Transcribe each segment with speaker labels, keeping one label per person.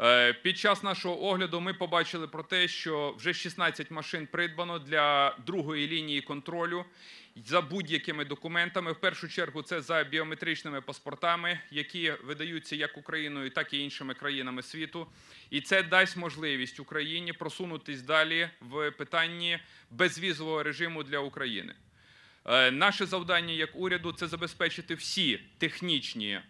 Speaker 1: Е, під час нашого огляду ми побачили про те, що вже 16 машин придбано для другої лінії контролю за будь-якими документами. В першу чергу це за біометричними паспортами, які видаються як Україною, так і іншими країнами світу. І це дасть можливість Україні просунутися далі в питанні безвізового режиму для України. Е, наше завдання як уряду це забезпечити всі технічні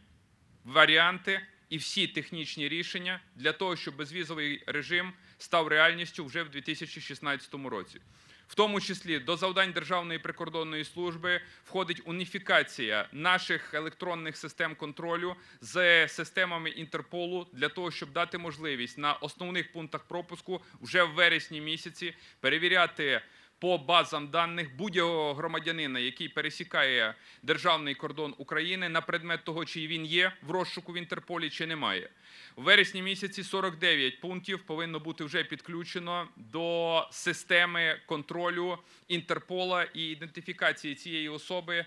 Speaker 1: варіанти і всі технічні рішення для того, щоб безвізовий режим став реальністю вже в 2016 році. В тому числі до завдань Державної прикордонної служби входить уніфікація наших електронних систем контролю з системами Інтерполу для того, щоб дати можливість на основних пунктах пропуску вже в вересні місяці перевіряти по базам даних будь-якого громадянина, який пересікає державний кордон України на предмет того, чи він є в розшуку в Інтерполі, чи немає. У вересні місяці 49 пунктів повинно бути вже підключено до системи контролю Інтерпола і ідентифікації цієї особи.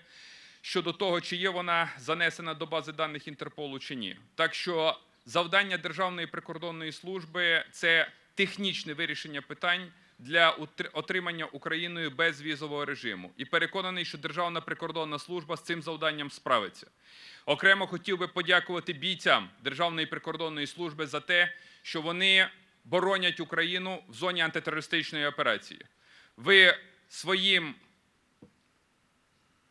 Speaker 1: Щодо того, чи є вона занесена до бази даних Інтерполу чи ні, так що завдання Державної прикордонної служби це технічне вирішення питань для отримання Україною безвізового режиму і переконаний, що Державна прикордонна служба з цим завданням справиться. Окремо хотів би подякувати бійцям Державної прикордонної служби за те, що вони боронять Україну в зоні антитерористичної операції. Ви своїм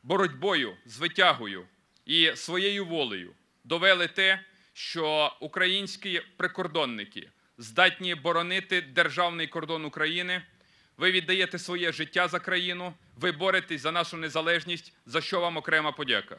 Speaker 1: боротьбою з витягою і своєю волею довели те, що українські прикордонники здатні боронити державний кордон України. Ви віддаєте своє життя за країну, ви боретесь за нашу незалежність, за що вам окрема подяка.